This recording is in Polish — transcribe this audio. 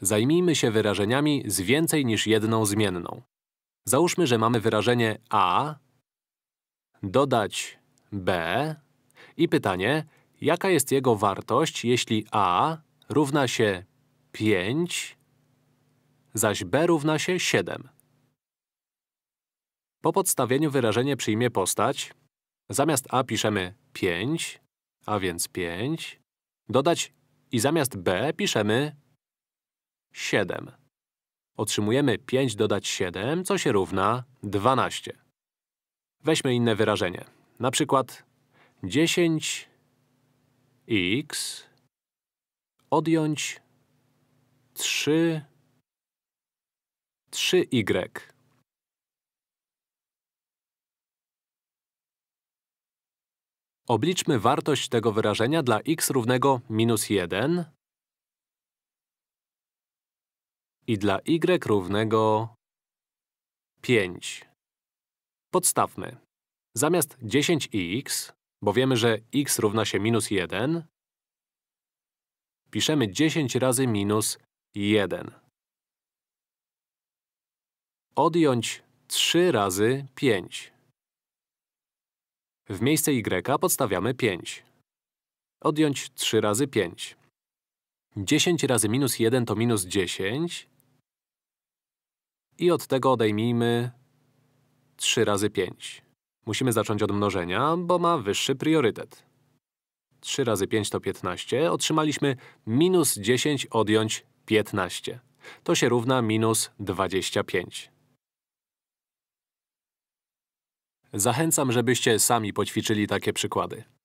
Zajmijmy się wyrażeniami z więcej niż jedną zmienną. Załóżmy, że mamy wyrażenie a, dodać b i pytanie, jaka jest jego wartość, jeśli a równa się 5, zaś b równa się 7. Po podstawieniu wyrażenie przyjmie postać. Zamiast a piszemy 5, a więc 5. Dodać i zamiast b piszemy 7. Otrzymujemy 5 dodać 7, co się równa 12. Weźmy inne wyrażenie. Na przykład 10x odjąć 3 3y. Y. Obliczmy wartość tego wyrażenia dla x równego minus 1 i dla y równego 5. Podstawmy. Zamiast 10x, bo wiemy, że x równa się minus 1, piszemy 10 razy minus 1. Odjąć 3 razy 5. W miejsce y podstawiamy 5. Odjąć 3 razy 5. 10 razy minus 1 to minus 10, i od tego odejmijmy 3 razy 5. Musimy zacząć od mnożenia, bo ma wyższy priorytet. 3 razy 5 to 15. Otrzymaliśmy minus 10 odjąć 15. To się równa minus 25. Zachęcam, żebyście sami poćwiczyli takie przykłady.